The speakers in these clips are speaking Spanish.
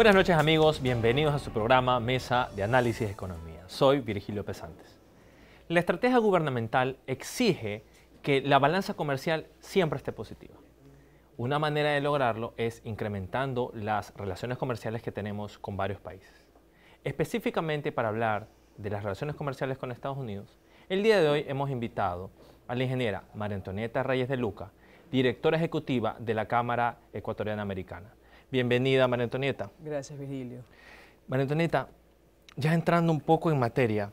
Buenas noches amigos, bienvenidos a su programa Mesa de Análisis de Economía. Soy Virgilio Pesantes. La estrategia gubernamental exige que la balanza comercial siempre esté positiva. Una manera de lograrlo es incrementando las relaciones comerciales que tenemos con varios países. Específicamente para hablar de las relaciones comerciales con Estados Unidos, el día de hoy hemos invitado a la ingeniera María Antonieta Reyes de Luca, directora ejecutiva de la Cámara Ecuatoriana Americana. Bienvenida, María Antonieta. Gracias, Virgilio. María Antonieta, ya entrando un poco en materia,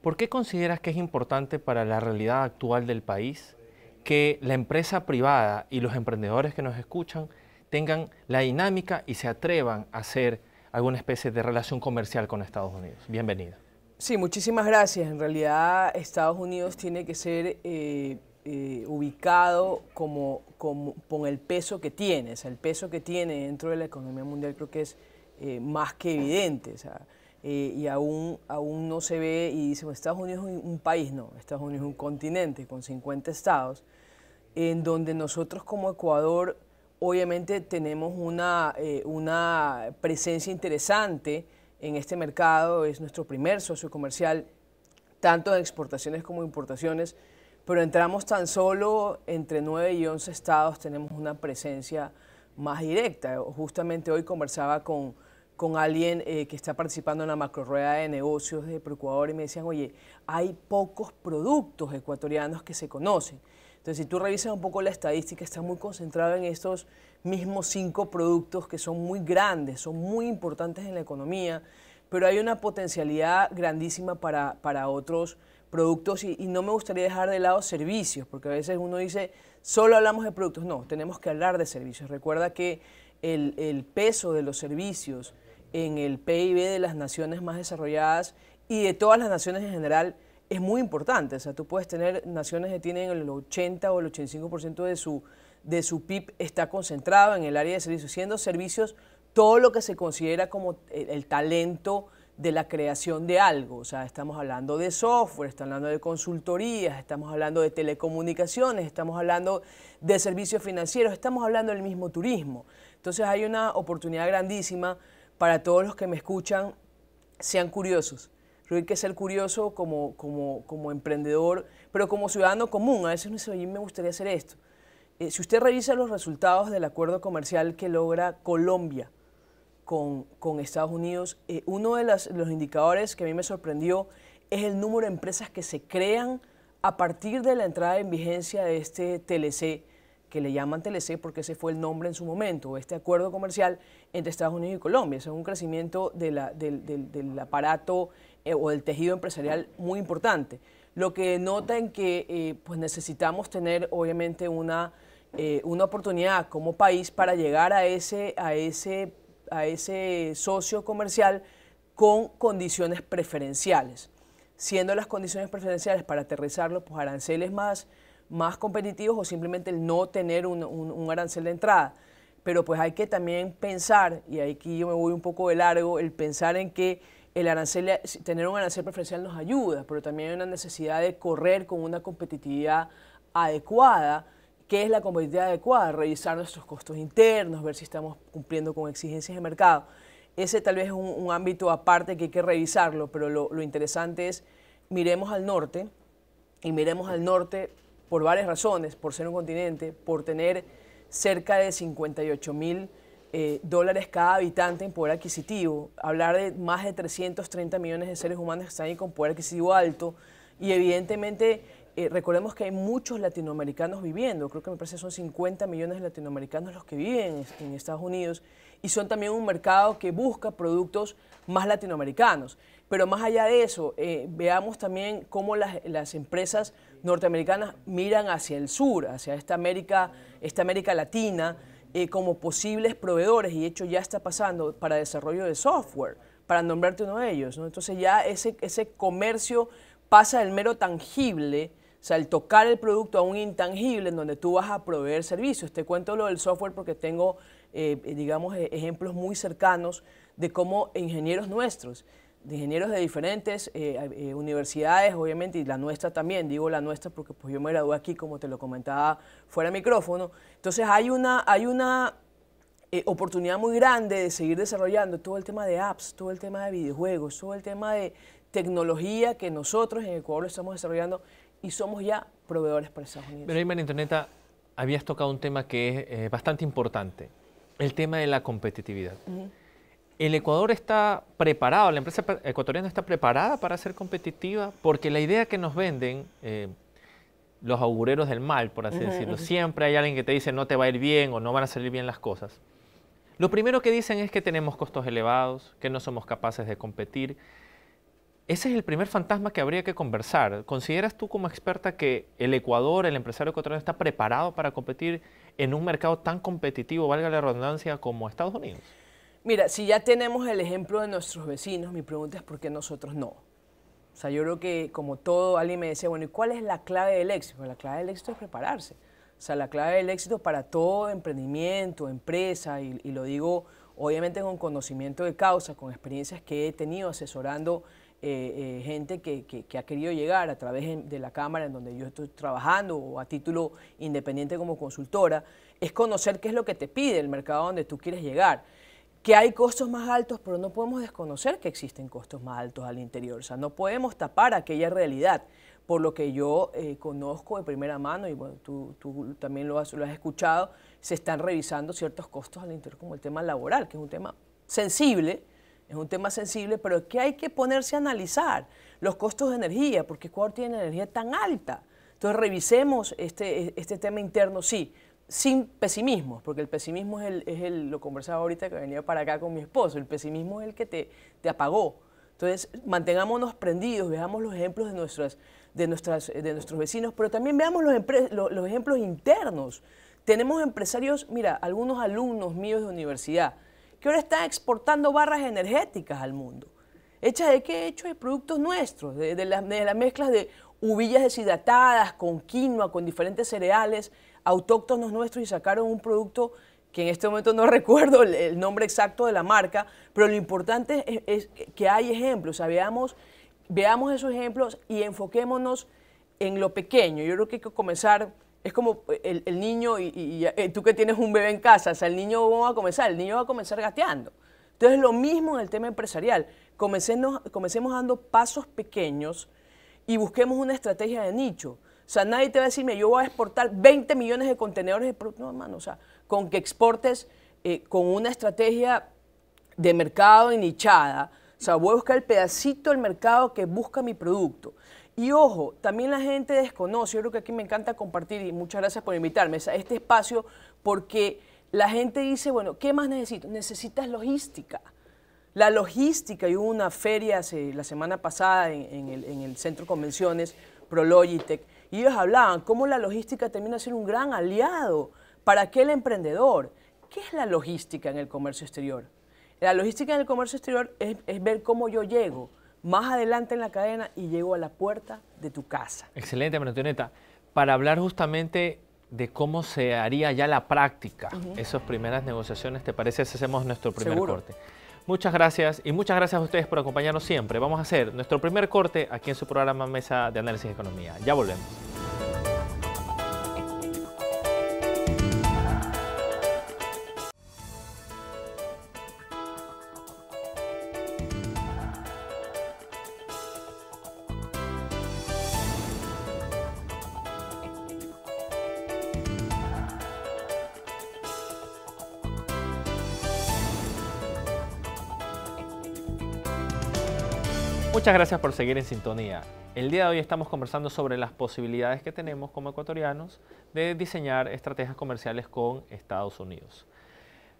¿por qué consideras que es importante para la realidad actual del país que la empresa privada y los emprendedores que nos escuchan tengan la dinámica y se atrevan a hacer alguna especie de relación comercial con Estados Unidos? Bienvenida. Sí, muchísimas gracias. En realidad Estados Unidos tiene que ser eh, eh, ubicado como, con el peso que tiene, el peso que tiene dentro de la economía mundial creo que es eh, más que evidente. O sea, eh, y aún, aún no se ve y dicen, Estados Unidos es un, país, no, Estados Unidos es un continente con 50 estados, en donde nosotros como Ecuador obviamente tenemos una, una presencia interesante en este mercado, es nuestro primer socio comercial, tanto en exportaciones como importaciones, pero entramos tan solo entre 9 y 11 estados, tenemos una presencia más directa. Justamente hoy conversaba con, alguien eh, que está participando en la macro rueda de negocios de Procurador y me decían, oye, hay pocos productos ecuatorianos que se conocen. Entonces, si tú revisas un poco la estadística, está muy concentrado en estos mismos cinco productos que son muy grandes, son muy importantes en la economía, pero hay una potencialidad grandísima para, para otros productos y, no me gustaría dejar de lado servicios, porque a veces uno dice, solo hablamos de productos. No, tenemos que hablar de servicios. Recuerda que el, peso de los servicios en el PIB de las naciones más desarrolladas y de todas las naciones en general es muy importante. O sea, tú puedes tener naciones que tienen el 80 o el 85% de su, de su PIB está concentrado en el área de servicios, siendo servicios todo lo que se considera como el talento de la creación de algo. O sea, estamos hablando de software, estamos hablando de consultorías, estamos hablando de telecomunicaciones, estamos hablando de servicios financieros, estamos hablando del mismo turismo. Entonces hay una oportunidad grandísima para todos los que me escuchan, sean curiosos. Creo que hay que ser curioso como, emprendedor, pero como ciudadano común. A veces me gustaría hacer esto. Eh, si usted revisa los resultados del acuerdo comercial que logra Colombia, con, Estados Unidos. Eh, uno de los indicadores que a mí me sorprendió es el número de empresas que se crean a partir de la entrada en vigencia de este TLC, que le llaman TLC porque ese fue el nombre en su momento, este acuerdo comercial entre Estados Unidos y Colombia. es un crecimiento del, aparato eh, o del tejido empresarial muy importante. Lo que nota en que eh, pues necesitamos tener obviamente una, una oportunidad como país para llegar a ese, a ese a ese socio comercial con condiciones preferenciales. Siendo las condiciones preferenciales para aterrizarlo, pues aranceles más, competitivos o simplemente el no tener un, un arancel de entrada. Pero pues hay que también pensar, y aquí yo me voy un poco de largo, el pensar en que el arancel, tener un arancel preferencial nos ayuda, pero también hay una necesidad de correr con una competitividad adecuada qué es la competitividad adecuada, revisar nuestros costos internos, ver si estamos cumpliendo con exigencias de mercado. Ese tal vez es un, ámbito aparte que hay que revisarlo, pero lo, interesante es miremos al norte y miremos al norte por varias razones, por ser un continente, por tener cerca de 58 mil eh, dólares cada habitante en poder adquisitivo, hablar de más de 330 millones de seres humanos que están ahí con poder adquisitivo alto y evidentemente eh, recordemos que hay muchos latinoamericanos viviendo, creo que me parece que son 50 millones de latinoamericanos los que viven en, Estados Unidos y son también un mercado que busca productos más latinoamericanos. Pero más allá de eso, eh, veamos también cómo las, empresas norteamericanas miran hacia el sur, hacia esta América, esta América Latina, eh, como posibles proveedores, y de hecho ya está pasando para desarrollo de software, para nombrarte uno de ellos. Entonces ya ese, ese comercio pasa del mero tangible o sea, el tocar el producto a un intangible en donde tú vas a proveer servicios. Te cuento lo del software porque tengo, eh, digamos, e-, ejemplos muy cercanos de cómo ingenieros nuestros, de ingenieros de diferentes eh, eh, universidades, obviamente, y la nuestra también, digo la nuestra porque pues, yo me gradué aquí, como te lo comentaba fuera de micrófono. Entonces hay una, hay una oportunidad muy grande de seguir desarrollando todo el tema de apps, todo el tema de videojuegos, todo el tema de tecnología que nosotros en Ecuador estamos desarrollando y somos ya proveedores para Estados Unidos. Pero, en Internet habías tocado un tema que es eh, bastante importante, el tema de la competitividad. ¿El Ecuador está preparado, la empresa ecuatoriana está preparada para ser competitiva? Porque la idea que nos venden eh, los augureros del mal, por así decirlo, siempre hay alguien que te dice no te va a ir bien o no van a salir bien las cosas. Lo primero que dicen es que tenemos costos elevados, que no somos capaces de competir, ese es el primer fantasma que habría que conversar. ¿Consideras tú como experta que el Ecuador, el empresario ecuatoriano, está preparado para competir en un mercado tan competitivo, valga la redundancia, como Estados Unidos? Mira, si ya tenemos el ejemplo de nuestros vecinos, mi pregunta es por qué nosotros no. O sea, yo creo que como todo, alguien me decía, bueno, ¿y cuál es la clave del éxito? Pues la clave del éxito es prepararse. O sea, la clave del éxito para todo emprendimiento, empresa, y, y lo digo obviamente con conocimiento de causa, con experiencias que he tenido asesorando eh, eh, gente que, ha querido llegar a través de la Cámara en donde yo estoy trabajando o a título independiente como consultora, es conocer qué es lo que te pide el mercado donde tú quieres llegar. Que hay costos más altos, pero no podemos desconocer que existen costos más altos al interior. O sea, no podemos tapar aquella realidad por lo que yo eh, conozco de primera mano, y bueno, tú, también lo has, escuchado, se están revisando ciertos costos al interior, como el tema laboral, que es un tema sensible, es un tema sensible, pero que hay que ponerse a analizar los costos de energía, porque Ecuador tiene energía tan alta. Entonces revisemos este, este tema interno, sí, sin pesimismo, porque el pesimismo es, el, es el, lo conversaba ahorita que venía para acá con mi esposo, el pesimismo es el que te, te apagó. Entonces, mantengámonos prendidos, veamos los ejemplos de, nuestras, de, nuestras, de nuestros vecinos, pero también veamos los, los, los ejemplos internos. Tenemos empresarios, mira, algunos alumnos míos de universidad, que ahora están exportando barras energéticas al mundo. ¿Hechas de qué? Hechos de productos nuestros, de, las la mezclas de uvillas deshidratadas, con quinoa, con diferentes cereales autóctonos nuestros y sacaron un producto que en este momento no recuerdo el, nombre exacto de la marca, pero lo importante es, que hay ejemplos, veamos, veamos esos ejemplos y enfoquémonos en lo pequeño. Yo creo que hay que comenzar es como eh, el, niño, y, eh, tú que tienes un bebé en casa, o sea, el niño va a comenzar, el niño va a comenzar gateando. Entonces, lo mismo en el tema empresarial. Comencemos, comencemos dando pasos pequeños y busquemos una estrategia de nicho. O sea, nadie te va a decirme, yo voy a exportar 20 millones de contenedores de productos. No, hermano, o sea, con que exportes eh, con una estrategia de mercado y nichada, o sea, voy a buscar el pedacito del mercado que busca mi producto. Y ojo, también la gente desconoce, yo creo que aquí me encanta compartir y muchas gracias por invitarme a este espacio porque la gente dice, bueno, ¿qué más necesito? Necesitas logística. La logística, y hubo una feria hace, la semana pasada en, el, Centro de Convenciones Prologitech, y ellos hablaban cómo la logística termina siendo un gran aliado para aquel emprendedor. ¿Qué es la logística en el comercio exterior? La logística en el comercio exterior es ver cómo yo llego, más adelante en la cadena y llego a la puerta de tu casa. Excelente, Antonieta. Para hablar justamente de cómo se haría ya la práctica, esas primeras negociaciones, ¿te parece si hacemos nuestro primer corte? Muchas gracias y muchas gracias a ustedes por acompañarnos siempre. Vamos a hacer nuestro primer corte aquí en su programa Mesa de Análisis de Economía. Ya volvemos. Muchas gracias por seguir en sintonía. El día de hoy estamos conversando sobre las posibilidades que tenemos como ecuatorianos de diseñar estrategias comerciales con Estados Unidos.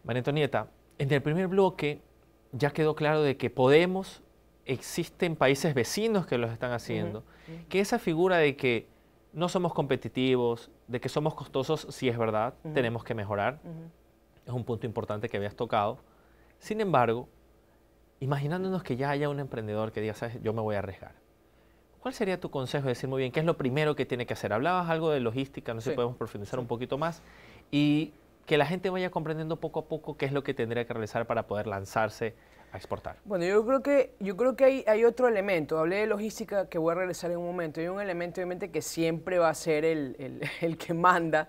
María Antonieta, en el primer bloque ya quedó claro de que podemos, existen países vecinos que los están haciendo, que esa figura de que no somos competitivos, de que somos costosos, si es verdad, tenemos que mejorar, es un punto importante que habías tocado. Sin embargo, imaginándonos que ya haya un emprendedor que diga, sabes, yo me voy a arriesgar. ¿Cuál sería tu consejo decir muy bien qué es lo primero que tiene que hacer? Hablabas algo de logística, no sé si podemos profundizar un poquito más y que la gente vaya comprendiendo poco a poco qué es lo que tendría que realizar para poder lanzarse a exportar. Bueno, yo creo que, yo creo que hay, otro elemento. Hablé de logística que voy a regresar en un momento. Hay un elemento, obviamente, que siempre va a ser el, el que manda,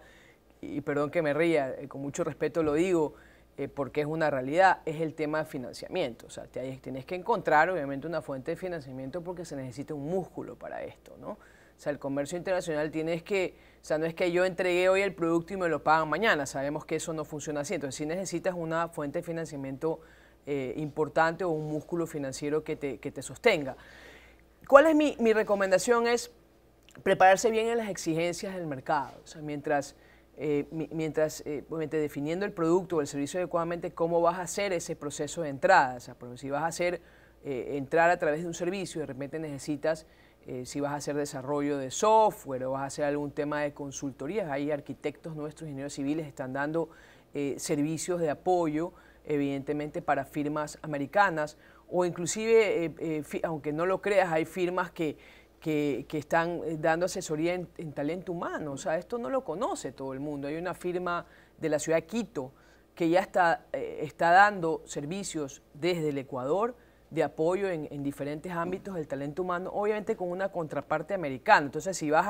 y perdón que me ría, eh, con mucho respeto lo digo, eh, porque es una realidad, es el tema de financiamiento. O sea, tienes que encontrar obviamente una fuente de financiamiento porque se necesita un músculo para esto, ¿no? O sea, el comercio internacional tienes que, o sea, no es que yo entregué hoy el producto y me lo pagan mañana, sabemos que eso no funciona así. Entonces, sí necesitas una fuente de financiamiento eh, importante o un músculo financiero que te, sostenga. ¿Cuál es mi, mi recomendación? Es prepararse bien en las exigencias del mercado. O sea, mientras eh, mientras, eh, obviamente definiendo el producto o el servicio adecuadamente, cómo vas a hacer ese proceso de entrada. O sea, si vas a hacer eh, entrar a través de un servicio, de repente necesitas, si vas a hacer desarrollo de software o vas a hacer algún tema de consultorías, hay arquitectos nuestros, ingenieros civiles, están dando servicios de apoyo, evidentemente, para firmas americanas o inclusive, aunque no lo creas, hay firmas que que, están eh, dando asesoría en, talento humano. O sea, esto no lo conoce todo el mundo. Hay una firma de la ciudad de Quito que ya está, eh, está dando servicios desde el Ecuador de apoyo en, diferentes ámbitos del talento humano, obviamente con una contraparte americana. Entonces, si vas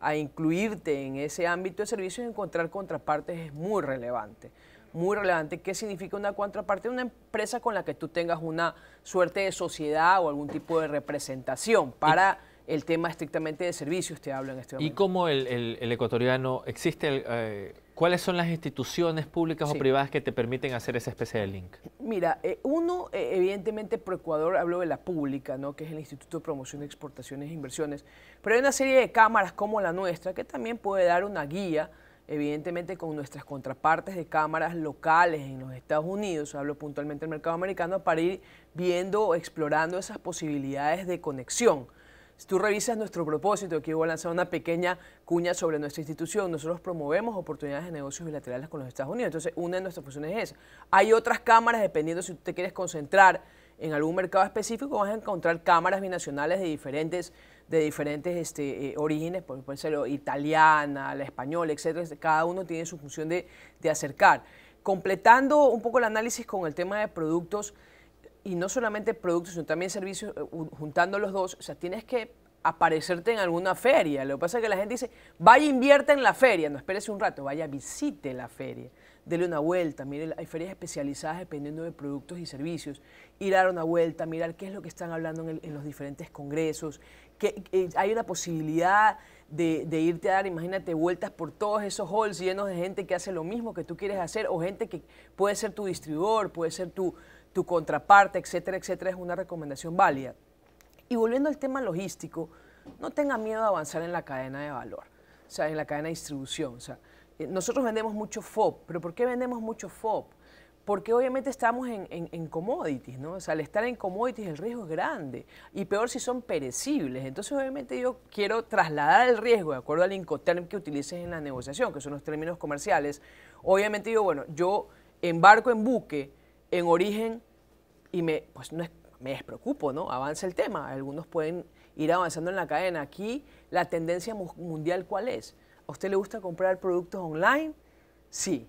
a, incluirte en ese ámbito de servicios, encontrar contrapartes es muy relevante muy relevante, qué significa una contraparte, una empresa con la que tú tengas una suerte de sociedad o algún tipo de representación para el tema estrictamente de servicios, te hablo en este momento. ¿Y cómo el, el, ecuatoriano existe? Eh, ¿Cuáles son las instituciones públicas o privadas que te permiten hacer esa especie de link? Mira, eh, uno, eh, evidentemente evidentemente, Proecuador hablo de la pública, ¿no? que es el Instituto de Promoción de Exportaciones e Inversiones, pero hay una serie de cámaras como la nuestra que también puede dar una guía evidentemente con nuestras contrapartes de cámaras locales en los Estados Unidos, hablo puntualmente del mercado americano, para ir viendo o explorando esas posibilidades de conexión. Si tú revisas nuestro propósito, aquí voy a lanzar una pequeña cuña sobre nuestra institución, nosotros promovemos oportunidades de negocios bilaterales con los Estados Unidos, entonces una de nuestras funciones es esa. Hay otras cámaras, dependiendo si tú te quieres concentrar en algún mercado específico, vas a encontrar cámaras binacionales de diferentes de diferentes este, eh, orígenes, por puede ser italiana, la española, etcétera, este, cada uno tiene su función de, acercar. Completando un poco el análisis con el tema de productos, y no solamente productos, sino también servicios, eh, juntando los dos, o sea, tienes que aparecerte en alguna feria. Lo que pasa es que la gente dice, vaya, invierta en la feria. No, espérese un rato, vaya, visite la feria. Dele una vuelta, mire, hay ferias especializadas dependiendo de productos y servicios. Ir a dar una vuelta, mirar qué es lo que están hablando en los diferentes congresos, que, hay una posibilidad de, irte a dar, imagínate, vueltas por todos esos halls llenos de gente que hace lo mismo que tú quieres hacer o gente que puede ser tu distribuidor, puede ser tu, tu contraparte, etcétera, etcétera, es una recomendación válida. Y volviendo al tema logístico, no tenga miedo de avanzar en la cadena de valor, o sea, en la cadena de distribución. O sea, eh, nosotros vendemos mucho FOB, pero ¿por qué vendemos mucho FOB? porque obviamente estamos en, en, commodities, ¿no? O sea, al estar en commodities el riesgo es grande y peor si son perecibles. Entonces, obviamente yo quiero trasladar el riesgo de acuerdo al Incoterm que utilices en la negociación, que son los términos comerciales. Obviamente yo, bueno, yo embarco en buque, en origen y me, pues no me despreocupo, ¿no? Avanza el tema. Algunos pueden ir avanzando en la cadena. Aquí la tendencia mundial, ¿cuál es? ¿A usted le gusta comprar productos online? Sí,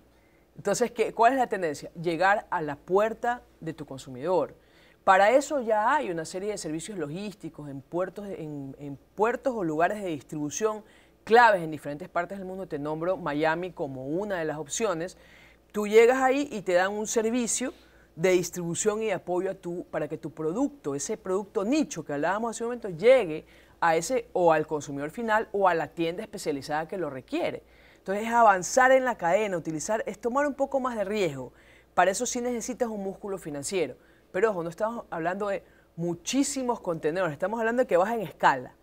entonces, ¿cuál es la tendencia? Llegar a la puerta de tu consumidor. Para eso ya hay una serie de servicios logísticos en puertos, en, puertos o lugares de distribución claves en diferentes partes del mundo. Te nombro Miami como una de las opciones. Tú llegas ahí y te dan un servicio de distribución y de apoyo a para que tu producto, ese producto nicho que hablábamos hace un momento, llegue a ese o al consumidor final o a la tienda especializada que lo requiere. Entonces es avanzar en la cadena, utilizar, es tomar un poco más de riesgo. Para eso sí necesitas un músculo financiero. Pero ojo, no estamos hablando de muchísimos contenedores, estamos hablando de que vas en escala.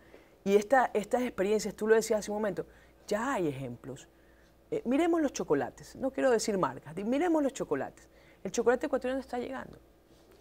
Y estas experiencias, tú lo decías hace un momento, ya hay ejemplos. Eh, miremos los chocolates, no quiero decir marcas, miremos los chocolates. El chocolate ecuatoriano está llegando.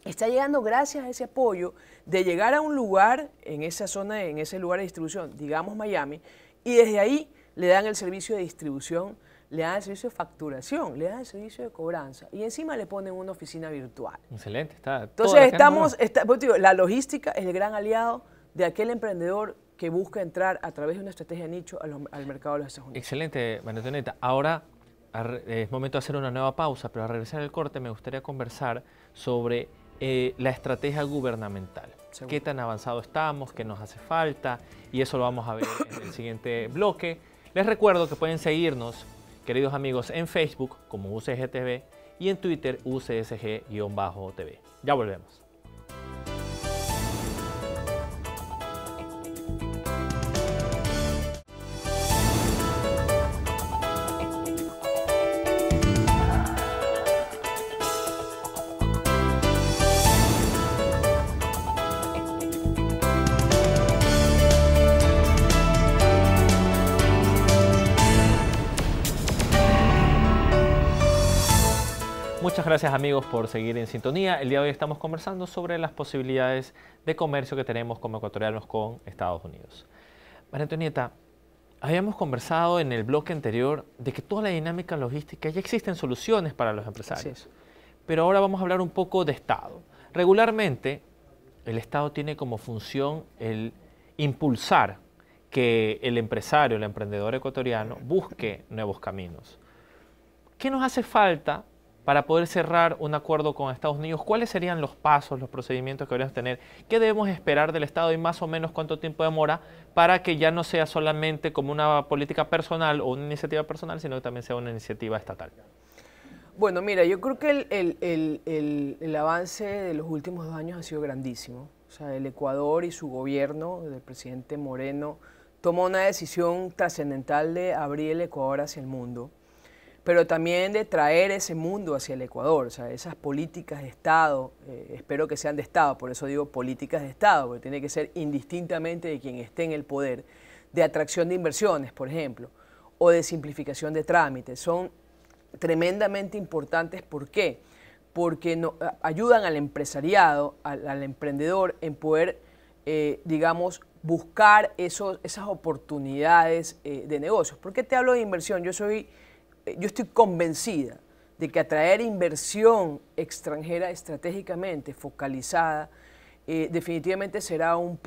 Está llegando gracias a ese apoyo de llegar a un lugar, en esa zona, en ese lugar de distribución, digamos Miami, y desde ahí le dan el servicio de distribución, le dan el servicio de facturación, le dan el servicio de cobranza y encima le ponen una oficina virtual. Excelente, está. Entonces estamos, pues, la logística es el gran aliado de aquel emprendedor que busca entrar a través de una estrategia de nicho al, mercado de los Estados Unidos. Excelente, Toneta. Ahora es momento de hacer una nueva pausa, pero al regresar al corte me gustaría conversar sobre eh, la estrategia gubernamental. Qué tan avanzado estamos, qué nos hace falta, y eso lo vamos a ver en el siguiente bloque. Les recuerdo que pueden seguirnos, queridos amigos, en Facebook como UCGTV y en Twitter UCSG-TV. Ya volvemos. Muchas gracias amigos por seguir en sintonía. El día de hoy estamos conversando sobre las posibilidades de comercio que tenemos como ecuatorianos con Estados Unidos. María Antonieta, habíamos conversado en el bloque anterior de que toda la dinámica logística ya existen soluciones para los empresarios. Pero ahora vamos a hablar un poco de Estado. Regularmente el Estado tiene como función el impulsar que el empresario, el emprendedor ecuatoriano busque nuevos caminos. ¿Qué nos hace falta para poder cerrar un acuerdo con Estados Unidos, ¿cuáles serían los pasos, los procedimientos que deberíamos tener? ¿Qué debemos esperar del Estado y más o menos cuánto tiempo demora para que ya no sea solamente como una política personal o una iniciativa personal, sino que también sea una iniciativa estatal? Bueno, mira, yo creo que el, avance de los últimos dos años ha sido grandísimo. O sea, el Ecuador y su gobierno, del presidente Moreno, tomó una decisión trascendental de abrir el Ecuador hacia el mundo pero también de traer ese mundo hacia el Ecuador, o sea, esas políticas de Estado, eh, espero que sean de Estado, por eso digo políticas de Estado, porque tiene que ser indistintamente de quien esté en el poder, de atracción de inversiones, por ejemplo, o de simplificación de trámites, son tremendamente importantes, ¿por qué? Porque ayudan al empresariado, al, emprendedor en poder, eh, digamos, buscar esas oportunidades eh, de negocios. ¿Por qué te hablo de inversión? Yo soy yo estoy convencida de que atraer inversión extranjera estratégicamente focalizada eh, definitivamente será un,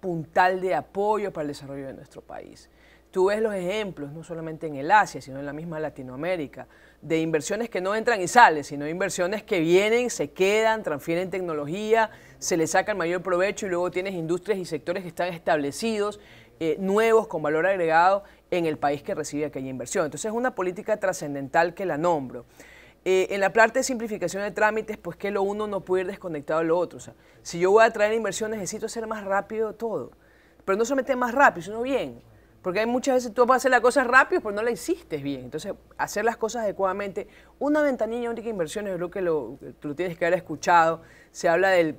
puntal de apoyo para el desarrollo de nuestro país. Tú ves los ejemplos, no solamente en el Asia, sino en la misma Latinoamérica, de inversiones que no entran y salen, sino inversiones que vienen, se quedan, transfieren tecnología, se le saca el mayor provecho y luego tienes industrias y sectores que están establecidos eh, nuevos con valor agregado en el país que recibe aquella inversión. Entonces es una política trascendental que la nombro. Eh, en la parte de simplificación de trámites, pues que lo uno no puede ir desconectado de lo otro. sea, si yo voy a traer inversión, necesito hacer más rápido todo. Pero no solamente más rápido, sino bien. Porque hay muchas veces tú vas a hacer las cosas rápido, pero no la hiciste bien. Entonces, hacer las cosas adecuadamente. Una ventanilla única de inversiones, creo que lo, tú tienes que haber escuchado. Se habla del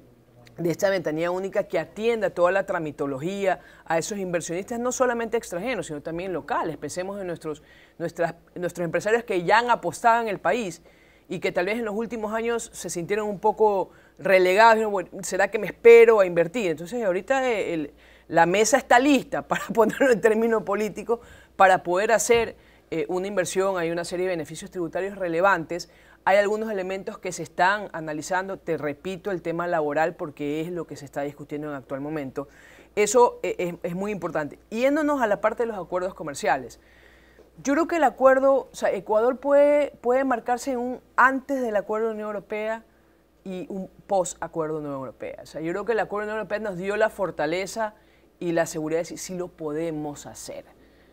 de esta ventanilla única que atienda toda la tramitología a esos inversionistas, no solamente extranjeros, sino también locales. Pensemos en nuestros, nuestros empresarios que ya han apostado en el país y que tal vez en los últimos años se sintieron un poco relegados, ¿será que me espero a invertir? Entonces ahorita eh, la mesa está lista, para ponerlo en términos políticos, para poder hacer eh, una inversión, hay una serie de beneficios tributarios relevantes hay algunos elementos que se están analizando, te repito, el tema laboral porque es lo que se está discutiendo en actual momento. Eso eh, es, muy importante. Yéndonos a la parte de los acuerdos comerciales. Yo creo que el acuerdo, o sea, Ecuador puede, puede marcarse un antes del acuerdo de la Unión Europea y un post-acuerdo de la Unión Europea. O sea, yo creo que el acuerdo de la Unión Europea nos dio la fortaleza y la seguridad de decir si lo podemos hacer.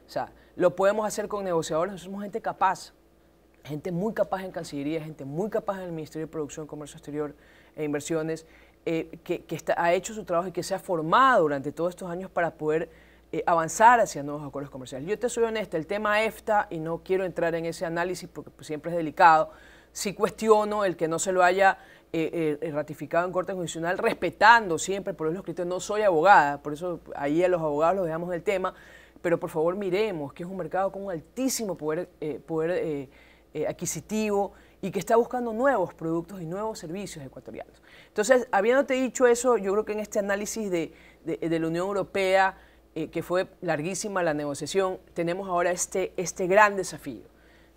O sea, lo podemos hacer con negociadores, somos gente capaz, gente muy capaz en Cancillería, gente muy capaz en el Ministerio de Producción, Comercio Exterior e Inversiones, eh, que, ha hecho su trabajo y que se ha formado durante todos estos años para poder eh, avanzar hacia nuevos acuerdos comerciales. Yo te soy honesta, el tema EFTA, y no quiero entrar en ese análisis porque pues, siempre es delicado, sí cuestiono el que no se lo haya eh, ratificado en Corte Constitucional, respetando siempre por los escrito, No soy abogada, por eso ahí a los abogados los dejamos del tema, pero por favor miremos que es un mercado con un altísimo poder, poder eh, adquisitivo y que está buscando nuevos productos y nuevos servicios ecuatorianos. Entonces, habiéndote dicho eso, yo creo que en este análisis de, la Unión Europea, eh, que fue larguísima la negociación, tenemos ahora este, este gran desafío.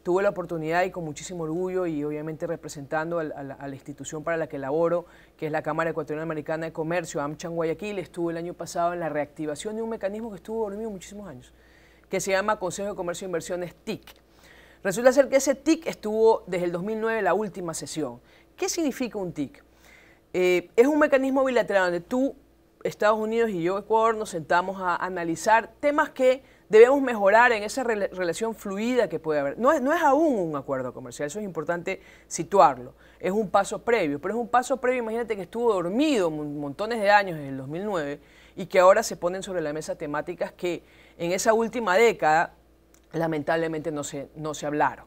Tuve la oportunidad y con muchísimo orgullo y obviamente representando a la, institución para la que laboro, que es la Cámara Ecuatoriana Americana de Comercio, AmCham Guayaquil, estuve el año pasado en la reactivación de un mecanismo que estuvo dormido muchísimos años, que se llama Consejo de Comercio e Inversiones TIC Resulta ser que ese TIC estuvo desde el 2009 la última sesión. ¿Qué significa un TIC? Eh, es un mecanismo bilateral donde tú, Estados Unidos y yo, Ecuador, nos sentamos a analizar temas que debemos mejorar en esa relación fluida que puede haber. No es, no es aún un acuerdo comercial, eso es importante situarlo. Es un paso previo, pero es un paso previo, imagínate que estuvo dormido montones de años en el 2009 y que ahora se ponen sobre la mesa temáticas que en esa última década lamentablemente no se, no se hablaron.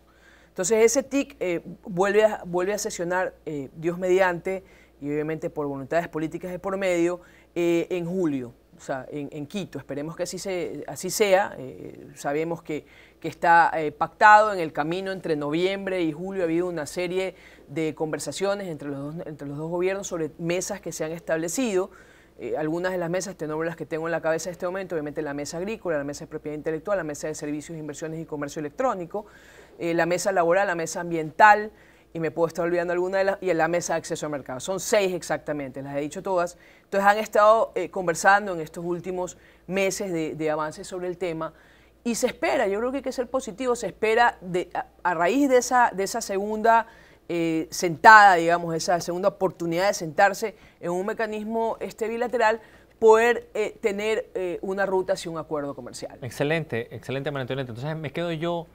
Entonces ese TIC eh, vuelve, a, vuelve a sesionar eh, Dios mediante y obviamente por voluntades políticas de por medio eh, en julio, o sea, en, Quito. Esperemos que así, se, así sea. sabemos que, que está pactado en el camino entre noviembre y julio. Ha habido una serie de conversaciones entre los entre los dos gobiernos sobre mesas que se han establecido. Eh, algunas de las mesas, tengo las que tengo en la cabeza en este momento, obviamente la mesa agrícola, la mesa de propiedad intelectual, la mesa de servicios, inversiones y comercio electrónico, eh, la mesa laboral, la mesa ambiental, y me puedo estar olvidando alguna de las, y la mesa de acceso al mercado. Son seis exactamente, las he dicho todas. Entonces han estado eh, conversando en estos últimos meses de, avance avances sobre el tema y se espera, yo creo que hay que ser positivo, se espera de, a, raíz de esa, de esa segunda eh, sentada, digamos, esa segunda oportunidad de sentarse en un mecanismo este bilateral, poder eh, tener eh, una ruta hacia un acuerdo comercial. Excelente, excelente, María Entonces me quedo yo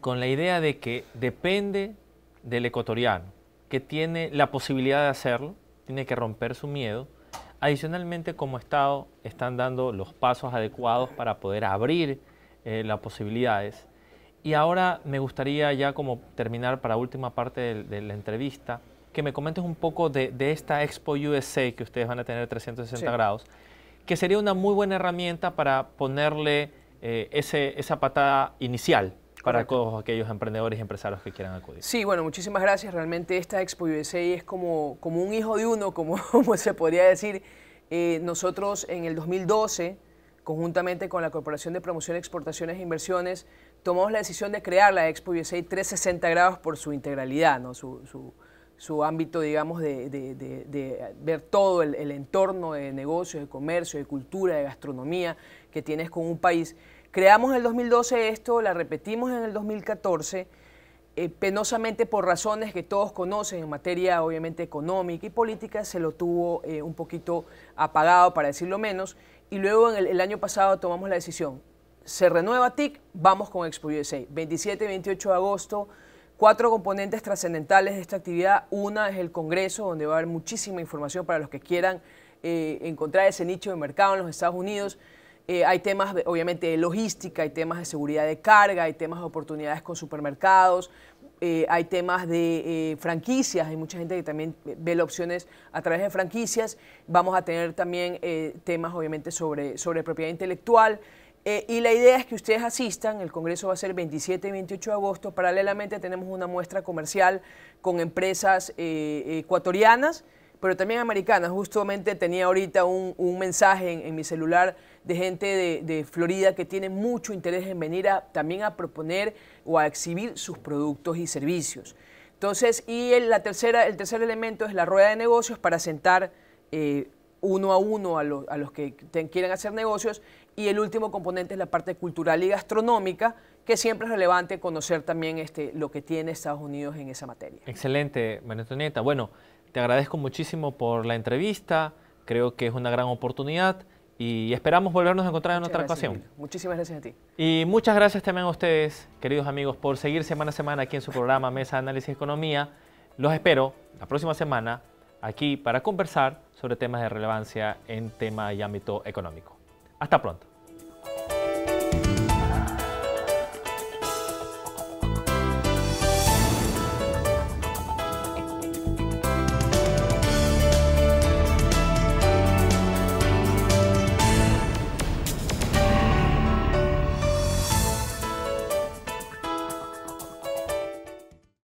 con la idea de que depende del ecuatoriano, que tiene la posibilidad de hacerlo, tiene que romper su miedo. Adicionalmente, como Estado, están dando los pasos adecuados para poder abrir las posibilidades y ahora me gustaría ya como terminar para última parte de, la entrevista, que me comentes un poco de, esta Expo USA que ustedes van a tener 360 grados, que sería una muy buena herramienta para ponerle eh, ese, esa patada inicial para todos aquellos emprendedores y empresarios que quieran acudir. Sí, bueno, muchísimas gracias. Realmente esta Expo USA es como, como un hijo de uno, como, se podría decir. Eh, nosotros en el 2012, conjuntamente con la Corporación de Promoción, Exportaciones e Inversiones, tomamos la decisión de crear la Expo USA 360 grados por su integralidad, su, ámbito, digamos, de, ver todo el, entorno de negocios, de comercio, de cultura, de gastronomía que tienes con un país. Creamos en el 2012 esto, la repetimos en el 2014, eh, penosamente por razones que todos conocen en materia, obviamente, económica y política, se lo tuvo eh, un poquito apagado, para decirlo menos, y luego en el año pasado tomamos la decisión, se renueva TIC, vamos con Expo USA. 27 y 28 de agosto, cuatro componentes trascendentales de esta actividad. Una es el Congreso, donde va a haber muchísima información para los que quieran eh, encontrar ese nicho de mercado en los Estados Unidos. Eh, hay temas, obviamente, de logística, hay temas de seguridad de carga, hay temas de oportunidades con supermercados, eh, hay temas de franquicias, hay mucha gente que también ve las opciones a través de franquicias. Vamos a tener también temas, obviamente, sobre, sobre propiedad intelectual. Eh, y la idea es que ustedes asistan, el Congreso va a ser 27 y 28 de agosto, paralelamente tenemos una muestra comercial con empresas eh, ecuatorianas, pero también americanas. Justamente tenía ahorita un, mensaje en, mi celular de gente de, Florida que tiene mucho interés en venir también a proponer o a exhibir sus productos y servicios. Entonces, y el, la tercera, el tercer elemento es la rueda de negocios para sentar... Eh, uno a uno a, los que quieren quieran hacer negocios y el último componente es la parte cultural y gastronómica, que siempre es relevante conocer también este, lo que tiene Estados Unidos en esa materia. Excelente, María Antonieta. Bueno, te agradezco muchísimo por la entrevista, creo que es una gran oportunidad y esperamos volvernos a encontrar en otra ocasión. Muchísimas gracias a ti. Y muchas gracias también a ustedes, queridos amigos, por seguir semana a semana aquí en su programa Mesa de Análisis de Economía. Los espero la próxima semana aquí para conversar sobre temas de relevancia en tema y ámbito económico. até pronto.